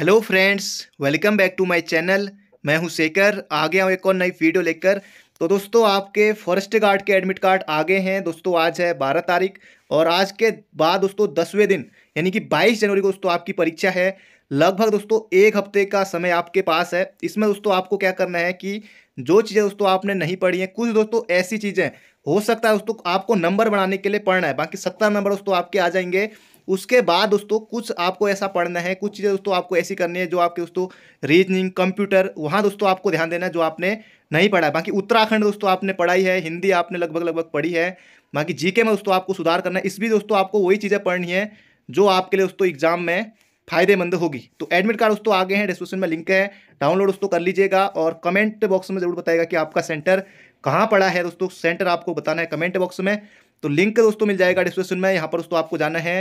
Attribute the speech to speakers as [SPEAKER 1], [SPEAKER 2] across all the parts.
[SPEAKER 1] hello friends welcome back to my channel मैं हूं शेखर आ गया हूं एक और नई वीडियो लेकर तो दोस्तों आपके फॉरेस्ट गार्ड के एडमिट कार्ड आ गए हैं दोस्तों आज है बारह तारीख और आज के बाद दोस्तों दसवें दिन यानी कि बाईस जनवरी को दोस्तों आपकी परीक्षा है लगभग दोस्तों एक हफ्ते का समय आपके पास है इसमें दोस्तों आपको क्या करना है कि जो चीज़ें दोस्तों आपने नहीं पढ़ी हैं कुछ दोस्तों ऐसी चीज़ें हो सकता है दोस्तों आपको नंबर बनाने के लिए पढ़ना है बाकी सत्तर नंबर दोस्तों आपके आ जाएंगे उसके बाद दोस्तों कुछ आपको ऐसा पढ़ना है कुछ चीज़ें दोस्तों आपको ऐसी करनी है जो आपके दोस्तों रीजनिंग कंप्यूटर वहाँ दोस्तों आपको ध्यान देना है जो आपने नहीं पढ़ा बाकी उत्तराखंड दोस्तों आपने पढ़ाई है हिंदी आपने लगभग लगभग पढ़ी है बाकी जीके में दोस्तों आपको सुधार करना है इस भी दोस्तों आपको वही चीज़ें पढ़नी है जो आपके लिए दोस्तों एग्जाम में फायदेमंद होगी तो एडमिट कार्ड दोस्तों आगे हैं डिस्क्रिप्शन में लिंक है डाउनलोड दोस्तों कर लीजिएगा और कमेंट बॉक्स में जरूर बताएगा कि आपका सेंटर कहाँ पड़ा है दोस्तों सेंटर आपको बताना है कमेंट बॉक्स में तो लिंक दोस्तों मिल जाएगा डिस्क्रिप्शन में यहाँ पर दोस्तों आपको जाना है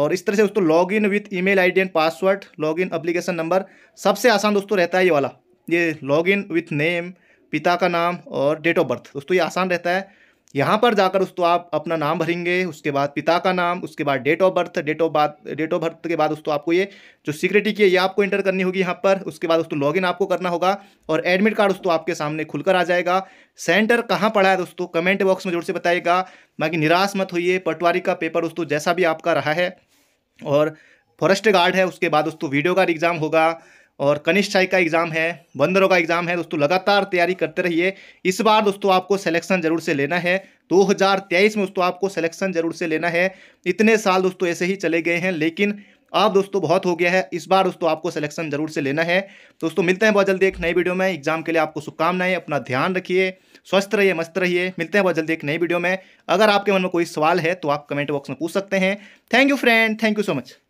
[SPEAKER 1] और इस तरह से दोस्तों log in with email I D and password log in application number सबसे आसान दोस्तों रहता है ये वाला ये लॉग इन विथ नेम पिता का नाम और डेट ऑफ बर्थ दोस्तों ये आसान रहता है यहाँ पर जाकर उसको तो आप अपना नाम भरेंगे उसके बाद पिता का नाम उसके बाद date of birth date of birth date of birth के बाद उसको तो आपको ये जो सिक्योरिटी की है ये आपको एंटर करनी होगी यहाँ पर उसके बाद उसको तो लॉगिन आपको करना होगा और एडमिट कार्ड उसको आपके सामने खुलकर आ जाएगा सेंटर कहाँ पड़ा है दोस्तों कमेंट बॉक्स में जोर से बताएगा बाकी निराश मत होइए पटवारी का पेपर दोस्तों जैसा भी आपका रहा है और फॉरेस्ट गार्ड है उसके बाद दोस्तों वीडियो का एग्ज़ाम होगा और कनिष्ठ शाही का एग्ज़ाम है बंदरों का एग्ज़ाम है दोस्तों लगातार तैयारी करते रहिए इस बार दोस्तों आपको सिलेक्शन जरूर से लेना है 2023 में दोस्तों आपको सिलेक्शन जरूर से लेना है इतने साल दोस्तों ऐसे ही चले गए हैं लेकिन अब दोस्तों बहुत हो गया है इस बार दोस्तों आपको सिलेक्शन जरूर से लेना है दोस्तों मिलते हैं बहुत जल्दी एक नई वीडियो में एग्जाम के लिए आपको शुभकामनाएं अपना ध्यान रखिए स्वस्थ रहिए मस्त रहिए मिलते हैं बहुत जल्दी एक नई वीडियो में अगर आपके मन में कोई सवाल है तो आप कमेंट बॉक्स में पूछ सकते हैं thank you friend thank you so much